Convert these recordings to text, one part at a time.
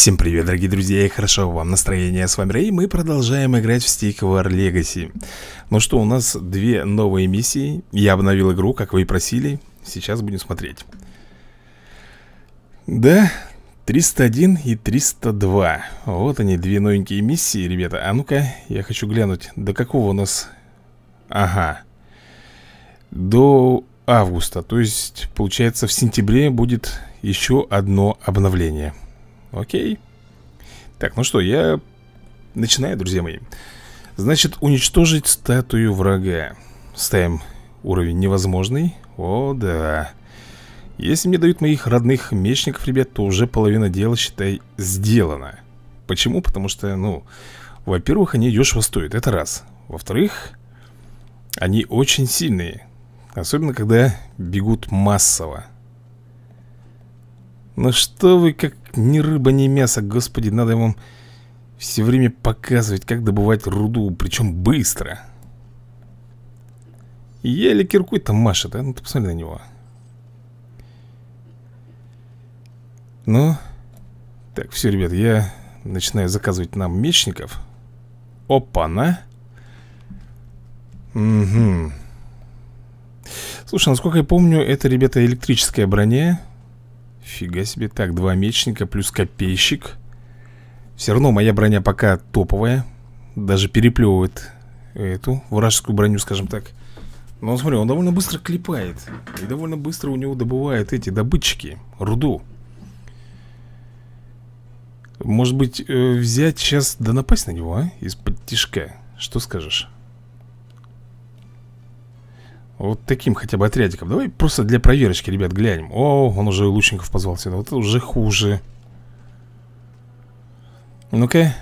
Всем привет, дорогие друзья, и хорошо вам настроение, с вами Рэй, мы продолжаем играть в Stake War Legacy Ну что, у нас две новые миссии, я обновил игру, как вы и просили, сейчас будем смотреть Да, 301 и 302, вот они, две новенькие миссии, ребята А ну-ка, я хочу глянуть, до какого у нас... Ага До августа, то есть, получается, в сентябре будет еще одно обновление Окей. Так, ну что, я начинаю, друзья мои. Значит, уничтожить статую врага. Ставим уровень невозможный. О, да. Если мне дают моих родных мечников, ребят, то уже половина дела, считай, сделана. Почему? Потому что, ну, во-первых, они дешево стоят, это раз. Во-вторых, они очень сильные. Особенно, когда бегут массово. Ну что вы, как ни рыба, ни мясо, господи, надо вам все время показывать, как добывать руду, причем быстро. Еле киркуй там, машет, а? Ну ты посмотри на него. Ну, так, все, ребят, я начинаю заказывать нам мечников. Опа-на. Угу. Слушай, насколько я помню, это, ребята, электрическая броня. Фига себе, так, два мечника плюс копейщик Все равно моя броня пока топовая Даже переплевывает эту вражескую броню, скажем так Но смотри, он довольно быстро клепает И довольно быстро у него добывают эти добытчики Руду Может быть, э, взять сейчас, да напасть на него, а? Из-под тишка Что скажешь? Вот таким хотя бы отрядиком Давай просто для проверочки, ребят, глянем О, он уже лучников позвал сюда Вот это уже хуже Ну-ка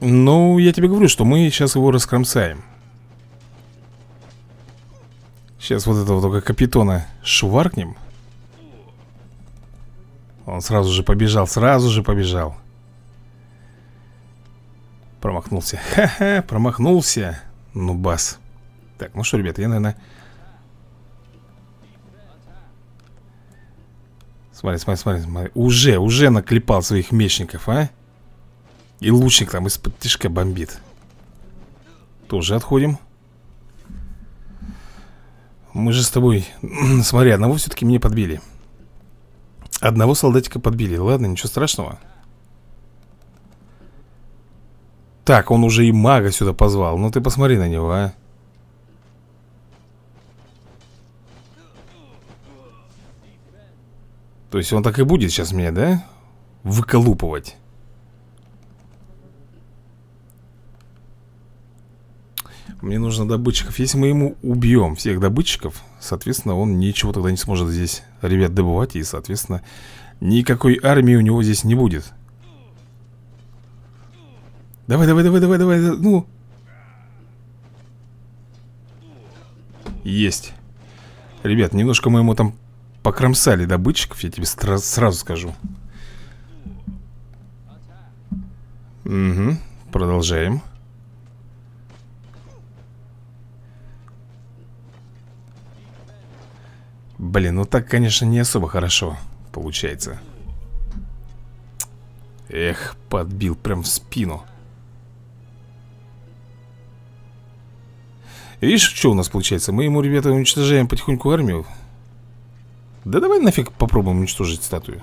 Ну, я тебе говорю, что мы сейчас его раскромсаем Сейчас вот этого только капитона шваркнем Он сразу же побежал, сразу же побежал Промахнулся Ха-ха, промахнулся Ну, бас так, ну что, ребята, я, наверное... Смотри, смотри, смотри, смотри. Уже, уже наклепал своих мечников, а? И лучник там из-под тишка бомбит. Тоже отходим. Мы же с тобой... Смотри, одного все-таки мне подбили. Одного солдатика подбили. Ладно, ничего страшного. Так, он уже и мага сюда позвал. Ну ты посмотри на него, а. То есть он так и будет сейчас меня, да? Выколупывать. Мне нужно добытчиков. Если мы ему убьем всех добытчиков, соответственно, он ничего тогда не сможет здесь, ребят, добывать. И, соответственно, никакой армии у него здесь не будет. Давай, давай, давай, давай, давай, ну. Есть. Ребят, немножко мы ему там покромсали добытчиков, я тебе сразу скажу. Угу, продолжаем. Блин, ну так, конечно, не особо хорошо получается. Эх, подбил прям в спину. Видишь, что у нас получается? Мы ему, ребята, уничтожаем потихоньку армию. Да давай нафиг попробуем уничтожить статую.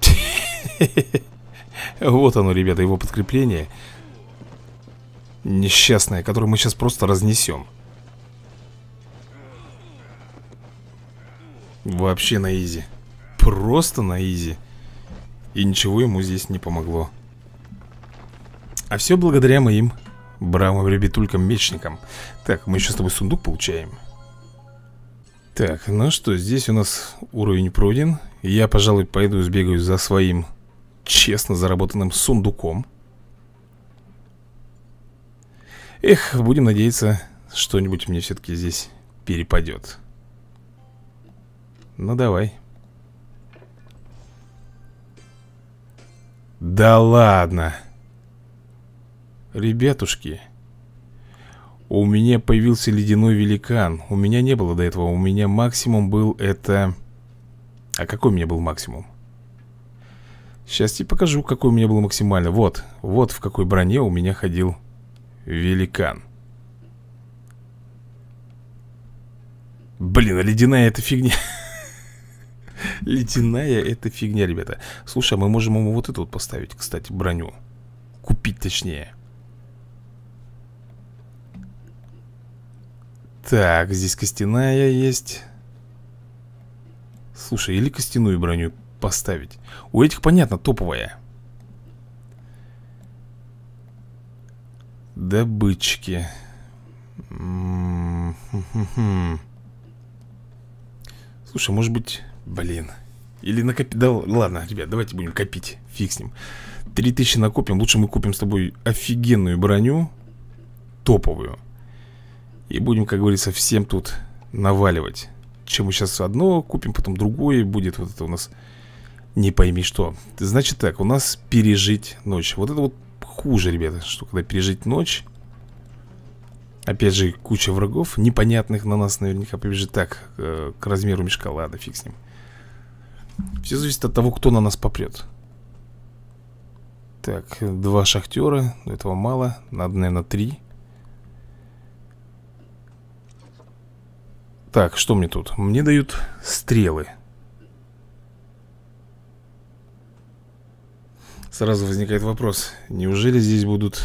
Вот оно, ребята, его подкрепление. Несчастное, которое мы сейчас просто разнесем. Вообще на изи. Просто на изи. И ничего ему здесь не помогло. А все благодаря моим Бравым ребятулькам-мечникам Так, мы еще с тобой сундук получаем Так, ну что, здесь у нас уровень пройден Я, пожалуй, пойду сбегаю за своим честно заработанным сундуком Эх, будем надеяться, что-нибудь мне все-таки здесь перепадет Ну давай Да ладно Ребятушки, у меня появился ледяной великан. У меня не было до этого. У меня максимум был это... А какой у меня был максимум? Сейчас тебе покажу, какой у меня был максимально. Вот, вот в какой броне у меня ходил великан. Блин, а ледяная это фигня. Ледяная это фигня, ребята. Слушай, а мы можем ему вот эту вот поставить, кстати, броню. Купить точнее. Так, здесь костяная есть Слушай, или костяную броню поставить У этих, понятно, топовая Добычки м-м-м. Слушай, может быть, блин Или накопить, да ладно, ребят, давайте будем копить Фиг с ним 3000 накопим, лучше мы купим с тобой офигенную броню Топовую и будем, как говорится, всем тут наваливать Чем мы сейчас одно купим, потом другое Будет вот это у нас не пойми что Значит так, у нас пережить ночь Вот это вот хуже, ребята, что когда пережить ночь Опять же, куча врагов Непонятных на нас наверняка побежит Так, э, к размеру мешка, ладно, фиг с ним Все зависит от того, кто на нас попрет Так, два шахтера Этого мало, надо, наверное, три Так, что мне тут? Мне дают стрелы Сразу возникает вопрос Неужели здесь будут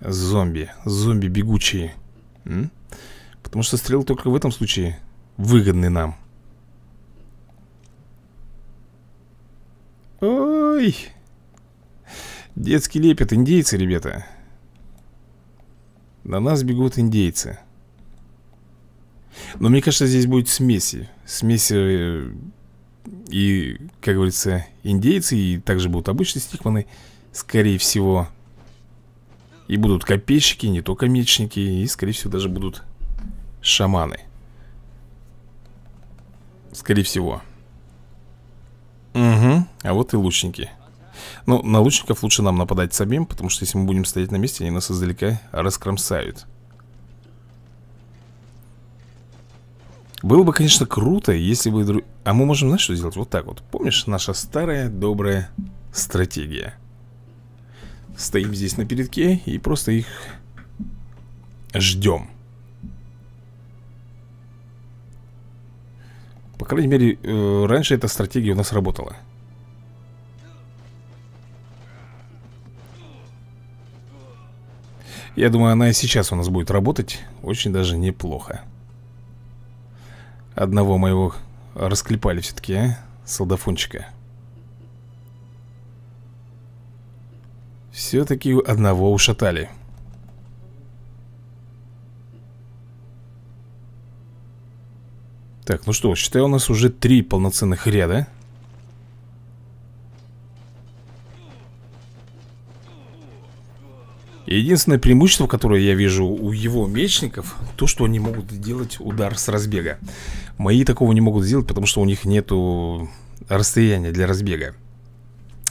зомби? Зомби бегучие М? Потому что стрелы только в этом случае выгодны нам Ой Детский лепет индейцы, ребята На нас бегут индейцы но мне кажется, здесь будет смеси. Смеси э, и, как говорится, индейцы, и также будут обычные стикманы, скорее всего. И будут копейщики, не только мечники, и, скорее всего, даже будут шаманы. Скорее всего. Угу, а вот и лучники. Ну, на лучников лучше нам нападать самим, потому что если мы будем стоять на месте, они нас издалека раскромсают. Было бы, конечно, круто, если бы... А мы можем, знаешь, что сделать? Вот так вот. Помнишь, наша старая добрая стратегия? Стоим здесь на передке и просто их ждем. По крайней мере, э, раньше эта стратегия у нас работала. Я думаю, она и сейчас у нас будет работать очень даже неплохо. Одного моего расклепали все-таки, а? Солдафончика. Все-таки одного ушатали. Так, ну что, считай, у нас уже три полноценных ряда. Единственное преимущество, которое я вижу у его мечников, то, что они могут делать удар с разбега. Мои такого не могут сделать, потому что у них нету расстояния для разбега.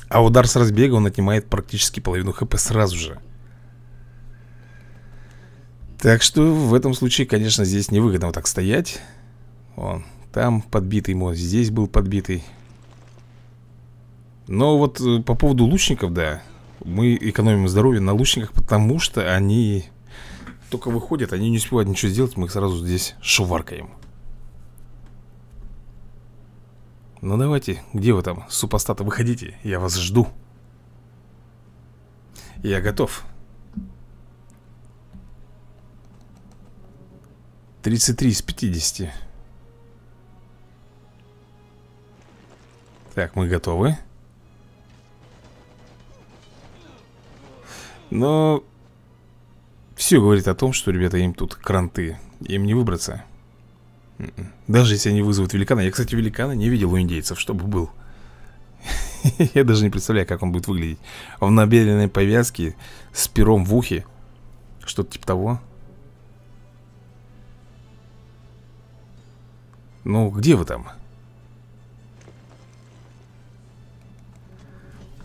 А удар с разбега, он отнимает практически половину хп сразу же. Так что в этом случае, конечно, здесь невыгодно вот так стоять. Он там подбитый ему, здесь был подбитый. Но вот э, по поводу лучников, да, мы экономим здоровье на лучниках, потому что они только выходят, они не успевают ничего сделать, мы их сразу здесь шваркаем. Ну давайте, где вы там, супостата, выходите, я вас жду. Я готов. 33 из 50. Так, мы готовы. Но все говорит о том, что, ребята, им тут кранты Им не выбраться м-м. Даже если они вызовут великана Я, кстати, великана не видел у индейцев, чтобы был Я даже не представляю, как он будет выглядеть в на повязке С пером в ухе Что-то типа того Ну, где вы там?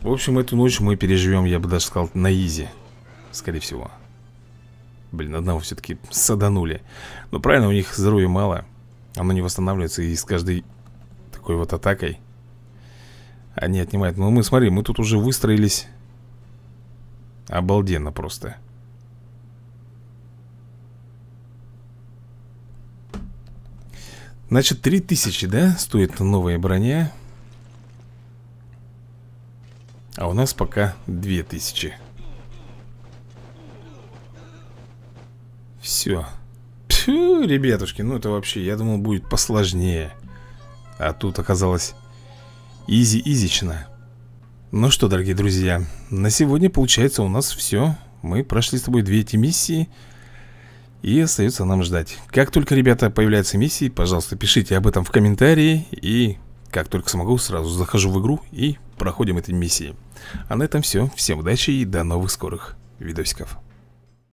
В общем, эту ночь мы переживем, я бы даже сказал, на изи скорее всего Блин, одного все-таки саданули Но правильно, у них здоровья мало Оно не восстанавливается и с каждой такой вот атакой Они отнимают Ну мы, смотри, мы тут уже выстроились Обалденно просто Значит, 3000, да, стоит новая броня А у нас пока 2000 все Пфу, ребятушки, ну это вообще, я думал, будет посложнее А тут оказалось изи-изично Ну что, дорогие друзья, на сегодня получается у нас все Мы прошли с тобой две эти миссии и остается нам ждать Как только, ребята, появляются миссии Пожалуйста, пишите об этом в комментарии И как только смогу, сразу захожу в игру И проходим эти миссии А на этом все, всем удачи и до новых скорых видосиков